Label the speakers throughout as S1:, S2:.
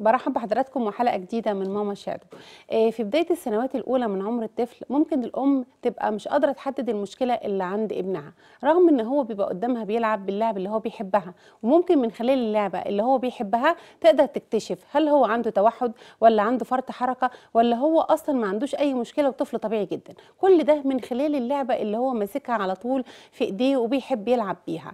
S1: برحب بحضراتكم وحلقه جديده من ماما شادو آه، في بدايه السنوات الاولى من عمر الطفل ممكن الام تبقى مش قادره تحدد المشكله اللي عند ابنها رغم ان هو بيبقى قدامها بيلعب باللعب اللي هو بيحبها وممكن من خلال اللعبه اللي هو بيحبها تقدر تكتشف هل هو عنده توحد ولا عنده فرط حركه ولا هو اصلا ما عندوش اي مشكله وطفل طبيعي جدا كل ده من خلال اللعبه اللي هو ماسكها على طول في ايديه وبيحب يلعب بيها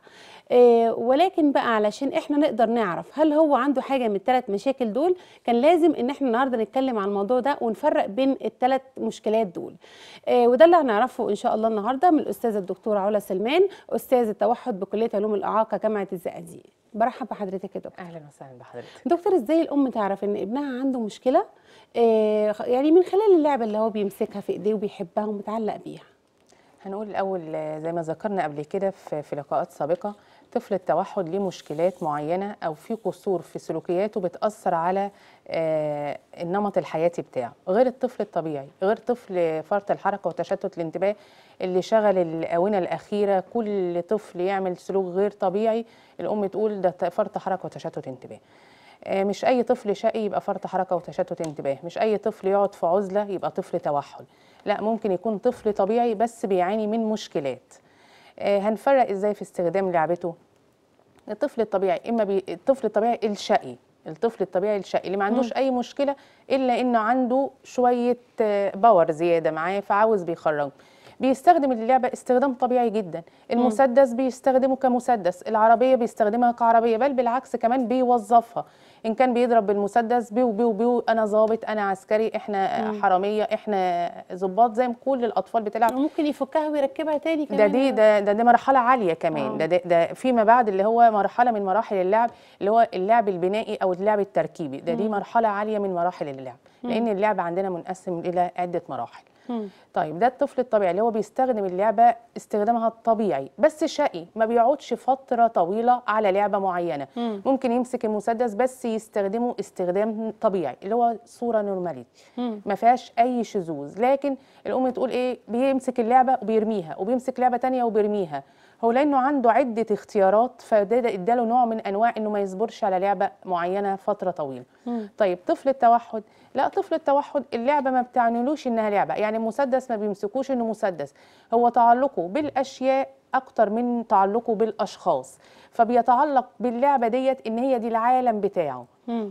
S1: آه، ولكن بقى علشان احنا نقدر نعرف هل هو عنده حاجه من الثلاث المشاكل دول كان لازم ان احنا النهارده نتكلم عن الموضوع ده ونفرق بين الثلاث مشكلات دول آه وده اللي هنعرفه ان شاء الله النهارده من الاستاذه الدكتوره علا سلمان استاذ التوحد بكليه علوم الاعاقه جامعه الزقازيق برحب بحضرتك يا دكتور اهلا وسهلا بحضرتك دكتور ازاي الام تعرف ان ابنها عنده مشكله آه يعني من خلال اللعبه اللي هو بيمسكها في ايديه وبيحبها ومتعلق بيها
S2: هنقول الاول آه، زي ما ذكرنا قبل كده في لقاءات سابقه طفل التوحد ليه مشكلات معينه او في قصور في سلوكياته بتاثر على آه، النمط الحياتي بتاعه غير الطفل الطبيعي غير طفل فرط الحركه وتشتت الانتباه اللي شغل الاونه الاخيره كل طفل يعمل سلوك غير طبيعي الام تقول ده فرط حركه وتشتت انتباه آه، مش اي طفل شقي يبقى فرط حركه وتشتت انتباه مش اي طفل يقعد في عزله يبقى طفل توحد لا ممكن يكون طفل طبيعي بس بيعاني من مشكلات آه، هنفرق ازاي في استخدام لعبته الطفل الطبيعي اما بي... الطفل الطبيعي الشقي الطفل الطبيعي الشقي اللي ما عندوش اي مشكله الا انه عنده شويه آه، باور زياده معاه فعاوز بيخرجه بيستخدم اللعبه استخدام طبيعي جدا المسدس بيستخدمه كمسدس العربيه بيستخدمها كعربيه بل بالعكس كمان بيوظفها ان كان بيضرب بالمسدس بيو بيو بيو انا ظابط انا عسكري احنا مم. حراميه احنا ظباط زي ما كل الاطفال بتلعب ممكن يفكها ويركبها تاني كمان ده دي ده ده, ده مرحله عاليه كمان آه. ده, ده ده فيما بعد اللي هو مرحله من مراحل اللعب اللي هو اللعب البنائي او اللعب التركيبي ده دي مرحله عاليه من مراحل اللعب لان اللعب عندنا منقسم الى عده مراحل طيب ده الطفل الطبيعي اللي هو بيستخدم اللعبه استخدامها الطبيعي بس شقي ما بيقعدش فتره طويله على لعبه معينه مم. ممكن يمسك المسدس بس يستخدمه استخدام طبيعي اللي هو صوره نورماليتي ما فيهاش اي شذوذ لكن الام تقول ايه بيمسك اللعبه وبيرميها وبيمسك لعبه ثانيه وبيرميها هو لانه عنده عده اختيارات فده اداله نوع من انواع انه ما يصبرش على لعبه معينه فتره طويله مم. طيب طفل التوحد لا طفل التوحد اللعبه ما بتعنيلوش انها لعبه يعني المسدس ما بيمسكوش انه مسدس هو تعلقه بالاشياء اكتر من تعلقه بالاشخاص فبيتعلق باللعبه ديت ان هي دي العالم بتاعه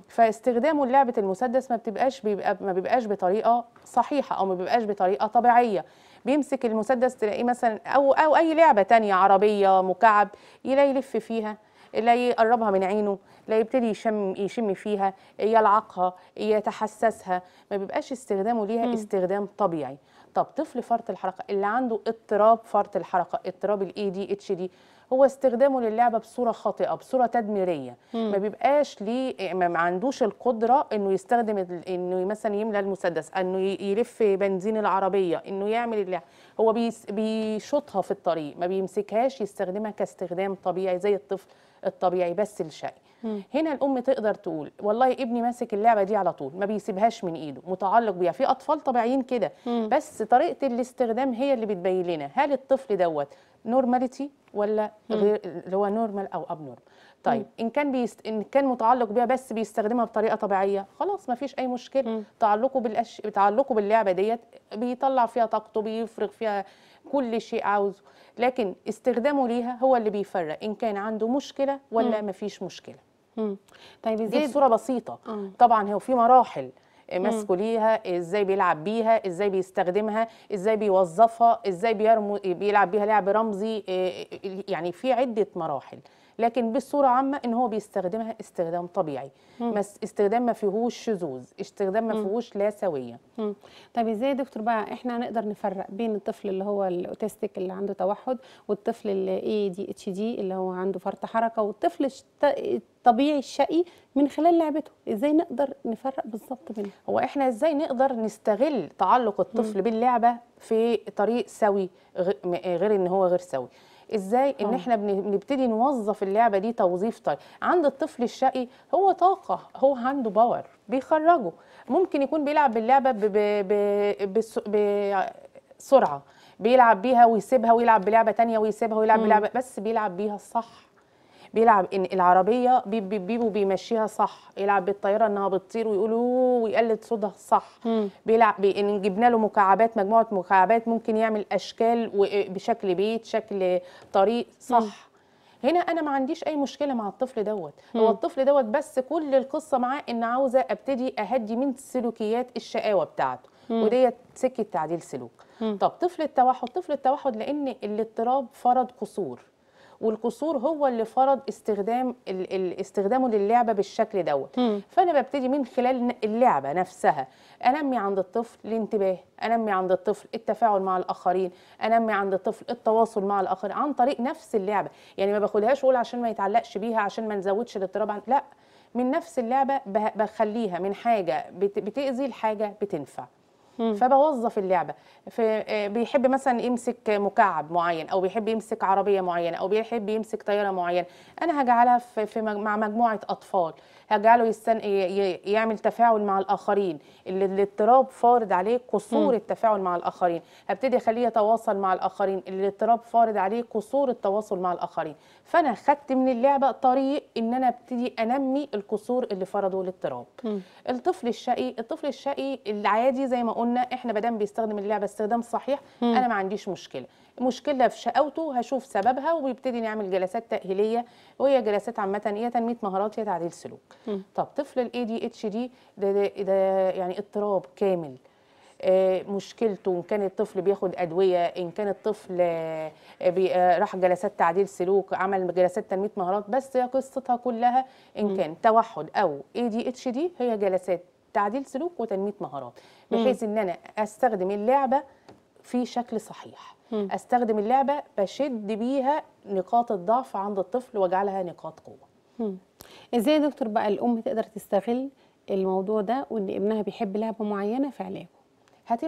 S2: فاستخدامه لعبه المسدس ما بتبقاش بيبقى ما بيبقاش بطريقه صحيحه او ما بيبقاش بطريقه طبيعيه بيمسك المسدس تلاقيه مثلا او او اي لعبه تانية عربيه مكعب يلاقي يلف فيها لا يقربها من عينه لا يبتدي يشم يشم فيها يلعقها يتحسسها ما بيبقاش استخدامه ليها م. استخدام طبيعي طب طفل فرط الحركه اللي عنده اضطراب فرط الحركه اضطراب الاي دي اتش دي هو استخدامه للعبه بصوره خاطئه بصوره تدميريه مم. ما بيبقاش ليه ما عندوش القدره انه يستخدم انه مثلا يملى المسدس انه يلف بنزين العربيه انه يعمل اللعبة. هو بيشوطها في الطريق ما بيمسكهاش يستخدمها كاستخدام طبيعي زي الطفل الطبيعي بس الشقي هنا الام تقدر تقول والله ابني ماسك اللعبه دي على طول ما بيسيبهاش من ايده متعلق بيها في اطفال طبيعيين كده بس طريقه الاستخدام هي اللي بتبين لنا هل الطفل دوت نورماليتي ولا غير اللي هو نورمال او اب نورمال طيب مم. ان كان بيست... ان كان متعلق بيها بس بيستخدمها بطريقه طبيعيه خلاص ما فيش اي مشكله مم. تعلقه بالأش... تعلقه باللعبه ديت بيطلع فيها طاقته بيفرغ فيها كل شيء عاوزه لكن استخدامه ليها هو اللي بيفرق ان كان عنده مشكله ولا ما فيش مشكله مم. طيب ازاي دي صوره بسيطه مم. آه. طبعا هو في مراحل ماسكه ليها ازاي بيلعب بيها ازاي بيستخدمها ازاي بيوظفها ازاي بيلعب بيها لعب رمزي آه، يعني في عده مراحل لكن بالصوره عامه ان هو بيستخدمها استخدام طبيعي بس استخدام ما فيهوش شذوذ استخدام ما فيهوش لا سويه
S1: طب ازاي يا دكتور بقى احنا نقدر نفرق بين الطفل اللي هو الاوتستيك اللي عنده توحد والطفل اللي اي دي اتش دي اللي هو عنده فرط حركه والطفل الطبيعي الشقي من خلال لعبته ازاي نقدر نفرق بالظبط بينهم
S2: هو احنا ازاي نقدر نستغل تعلق الطفل م. باللعبه في طريق سوي غير ان هو غير سوي ازاي ان آه. احنا بنبتدي نوظف اللعبه دي توظيف طيب عند الطفل الشقي هو طاقه هو عنده باور بيخرجه ممكن يكون بيلعب باللعبه بسرعه بيلعب بيها ويسيبها ويلعب بلعبه تانية ويسيبها ويلعب بلعبه بس بيلعب بيها الصح بيلعب ان العربيه بيب بيب بيبو بيمشيها صح يلعب بالطياره انها بتطير ويقولوا ويقلد صوتها صح مم. بيلعب بي ان جبنا له مكعبات مجموعه مكعبات ممكن يعمل اشكال آه، بشكل بيت شكل طريق صح مم. هنا انا ما عنديش اي مشكله مع الطفل دوت هو الطفل دوت بس كل القصه معاه ان عاوزه ابتدي اهدي من سلوكيات الشقاوه بتاعته وديت سكه تعديل سلوك مم. طب طفل التوحد طفل التوحد لان الاضطراب فرض قصور والقصور هو اللي فرض استخدام استخدامه للعبه بالشكل دوت فانا ببتدي من خلال اللعبه نفسها انمي عند الطفل الانتباه انمي عند الطفل التفاعل مع الاخرين انمي عند الطفل التواصل مع الاخرين عن طريق نفس اللعبه يعني ما باخدهاش اقول عشان ما يتعلقش بيها عشان ما نزودش الاضطراب لا من نفس اللعبه بخليها من حاجه بتاذي لحاجه بتنفع فبوظف اللعبه آه، بيحب مثلا يمسك مكعب معين او بيحب يمسك عربيه معينه او بيحب يمسك طياره معينه انا هجعلها في مع مجموعه اطفال هجعله يستن... يعمل تفاعل مع الاخرين اللي الاضطراب فارض عليه قصور التفاعل مع الاخرين هبتدي اخليه يتواصل مع الاخرين اللي الاضطراب فارض عليه قصور التواصل مع الاخرين فانا خدت من اللعبه طريق ان انا ابتدي انمي القصور اللي فرضه الاضطراب الطفل الشقي الطفل الشقي العادي زي ما قلنا قلنا احنا ما دام بيستخدم اللعبه استخدام صحيح انا ما عنديش مشكله مشكله في شقاوته هشوف سببها وبيبتدي نعمل جلسات تاهيليه وهي جلسات عامه يا تنميه مهارات يا تعديل سلوك طب طفل الاي دي اتش دي ده, ده, ده يعني اضطراب كامل آه، مشكلته ان كان الطفل بياخد ادويه ان كان الطفل آه، آه، راح جلسات تعديل سلوك عمل جلسات تنميه مهارات بس قصتها كلها ان كان توحد او اي دي اتش دي هي جلسات تعديل سلوك وتنميه مهارات بحيث ان انا استخدم اللعبه في شكل صحيح استخدم اللعبه بشد بيها نقاط الضعف عند الطفل واجعلها نقاط قوه
S1: ازاي يا دكتور بقى الام تقدر تستغل
S2: الموضوع ده وان ابنها بيحب لعبه معينه في علاجه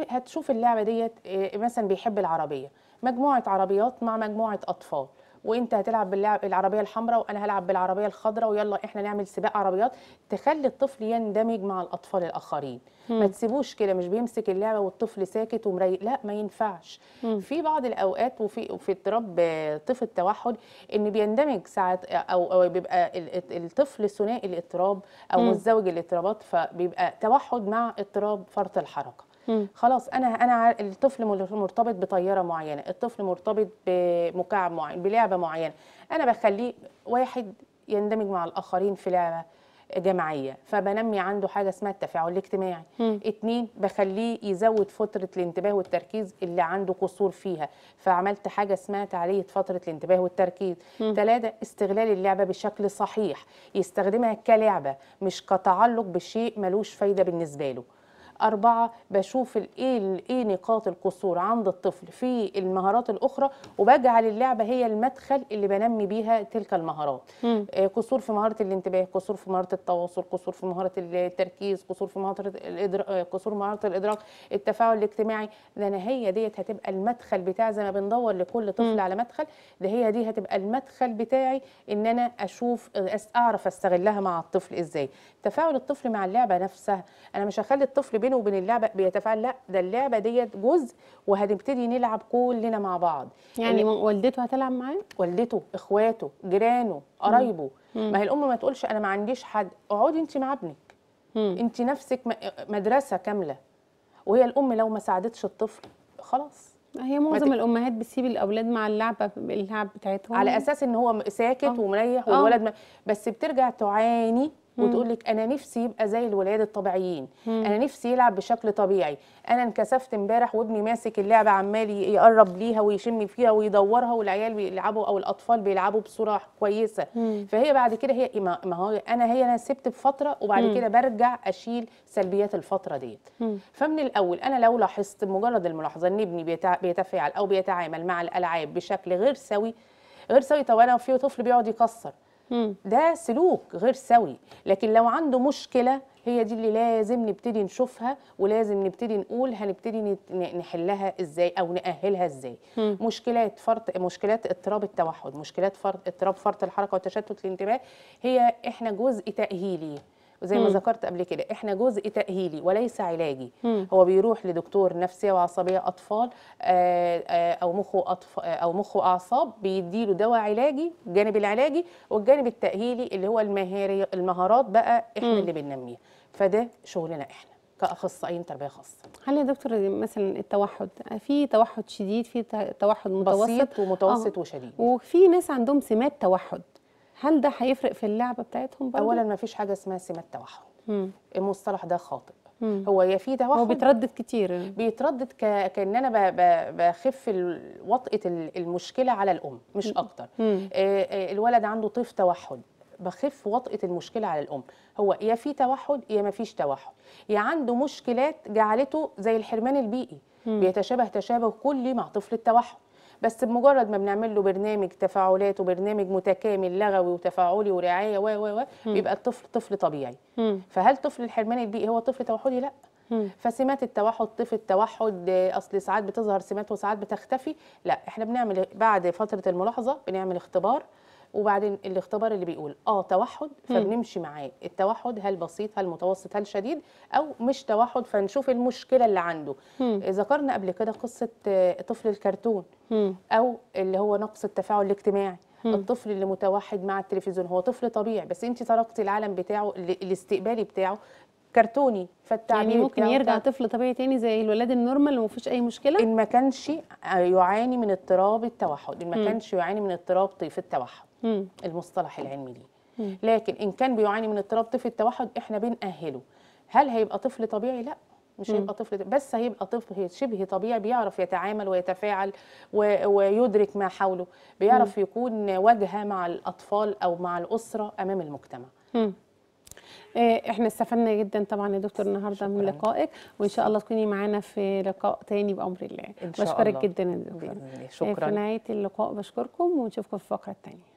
S2: هتشوف اللعبه ديت آه، مثلا بيحب العربيه مجموعه عربيات مع مجموعه اطفال وانت هتلعب باللعب بالعربيه الحمراء وانا هلعب بالعربيه الخضراء ويلا احنا نعمل سباق عربيات تخلي الطفل يندمج مع الاطفال الاخرين مم. ما تسيبوش كده مش بيمسك اللعبه والطفل ساكت ومريق لا ما ينفعش مم. في بعض الاوقات وفي في اضطراب آه، طفل التوحد ان بيندمج ساعات آه، او, أو بيبقى الطفل ثنائي الاضطراب او متزوج الاضطرابات فبيبقى توحد مع اضطراب فرط الحركه خلاص انا انا الطفل مرتبط بطياره معينه الطفل مرتبط بمكعب معين بلعبه معينه انا بخليه واحد يندمج مع الاخرين في لعبه جماعيه فبنمي عنده حاجه اسمها التفاعل الاجتماعي اثنين اتنين بخليه يزود فتره الانتباه والتركيز اللي عنده قصور فيها فعملت حاجه اسمها تعليه فتره الانتباه والتركيز ثلاثه تلاته استغلال اللعبه بشكل صحيح يستخدمها كلعبه مش كتعلق بشيء ملوش فايده بالنسبه له أربعة بشوف ايه ايه نقاط القصور عند الطفل في المهارات الأخرى وبجعل اللعبة هي المدخل اللي بنمي بيها تلك المهارات آه قصور في مهارة الانتباه قصور في مهارة التواصل قصور في مهارة التركيز قصور في مهارة الإدراك آه، قصور مهارة الإدراك التفاعل الاجتماعي لأن هي ديت هتبقى المدخل بتاع زي ما بندور لكل طفل م. على مدخل ده هي دي هتبقى المدخل بتاعي إن أنا أشوف آه، أعرف أستغلها مع الطفل إزاي تفاعل الطفل مع اللعبه نفسها انا مش هخلي الطفل بينه وبين اللعبه بيتفاعل لا ده اللعبه ديت جزء وهنبتدي نلعب كلنا مع بعض يعني والدته هتلعب معاه والدته اخواته جيرانه قرايبه ما هي الام ما تقولش انا ما عنديش حد اقعدي انت مع ابنك انت نفسك مدرسه كامله وهي الام لو ما ساعدتش الطفل خلاص هي معظم الامهات بتسيب الاولاد مع اللعبه اللعب بتاعتهم على اساس ان هو ساكت أوه. ومريح آه. والولد ما... بس بترجع تعاني وتقول لك انا نفسي يبقى زي الولاد الطبيعيين انا نفسي يلعب بشكل طبيعي انا انكسفت امبارح وابني ماسك اللعبه عمال يقرب ليها ويشم فيها ويدورها والعيال بيلعبوا او الاطفال بيلعبوا بصوره كويسه مم. فهي بعد كده هي ما هو انا هي انا سبت بفتره وبعد مم. كده برجع اشيل سلبيات الفتره ديت فمن الاول انا لو لاحظت مجرد الملاحظه ان ابني بيتفاعل او بيتعامل مع الالعاب بشكل غير سوي غير سوي طب انا في طفل بيقعد يكسر ده سلوك غير سوي لكن لو عنده مشكله هي دي اللي لازم نبتدي نشوفها ولازم نبتدي نقول هنبتدي نحلها ازاي او نأهلها ازاي مشكلات فرط مشكلات اضطراب التوحد مشكلات فرط اضطراب فرط الحركه وتشتت الانتباه هي احنا جزء تأهيلي وزي ما ذكرت قبل كده احنا جزء تاهيلي وليس علاجي مم. هو بيروح لدكتور نفسيه وعصبيه اطفال آه، آه، او مخه اطفال آه، او مخه اعصاب بيديله دواء علاجي الجانب العلاجي والجانب التاهيلي اللي هو المهاري المهارات بقى احنا مم. اللي بننميها فده شغلنا احنا كاخصائيين تربيه خاصه
S1: هل يا دكتور مثلا التوحد في توحد شديد في توحد متوسط بسيط ومتوسط آه. وشديد وفي ناس عندهم سمات
S2: توحد هل ده هيفرق في اللعبه بتاعتهم برضه؟ اولا ما فيش حاجه اسمها سمات توحد المصطلح ده خاطئ مم. هو يا في توحد هو بيتردد كتير يعني. بيتردد ك... كان انا ب... ب... بخف وطئه المشكله على الام مش اكتر مم. آه،, آه الولد عنده طيف توحد بخف وطئه المشكله على الام هو يا في توحد يا ما فيش توحد يا عنده مشكلات جعلته زي الحرمان البيئي مم. بيتشابه تشابه كلي مع طفل التوحد بس بمجرد ما بنعمل له برنامج تفاعلات وبرنامج متكامل لغوي وتفاعلي ورعايه و و و بيبقى الطفل طفل طبيعي فهل طفل الحرمان البيئي هو طفل توحدي لا فسمات التوحد طفل التوحد اصل ساعات بتظهر سمات وساعات بتختفي لا احنا بنعمل بعد فتره الملاحظه بنعمل اختبار وبعدين الاختبار اللي بيقول اه توحد فبنمشي معاه التوحد هل بسيط هل متوسط هل شديد او مش توحد فنشوف المشكله اللي عنده ذكرنا قبل كده قصه آه، طفل الكرتون او اللي هو نقص التفاعل الاجتماعي الطفل اللي متوحد مع التلفزيون هو طفل طبيعي بس انت تركتي العالم بتاعه الاستقبالي بتاعه كرتوني فالتعبير يعني ممكن يرجع طفل طبيعي تاني زي الولاد النورمال وما فيش اي مشكله ان ما كانش آه، يعاني من اضطراب التوحد ان ما كانش يعاني من اضطراب طيف التوحد مم. المصطلح العلمي ليه لكن ان كان بيعاني من اضطراب طفل التوحد احنا بنأهله هل هيبقى طفل طبيعي لا مش هيبقى طفل بس هيبقى طفل شبه طبيعي بيعرف يتعامل ويتفاعل ويدرك ما حوله بيعرف مم. يكون واجهه مع الاطفال او مع الاسره امام المجتمع
S1: مم. آه، احنا استفدنا جدا طبعا يا دكتور النهارده من لقائك وان شاء الله تكوني معانا في لقاء تاني بامر الله بشكرك جدا يا دكتور شكرا آه، في نهايه اللقاء بشكركم ونشوفكم في الفقره الثانيه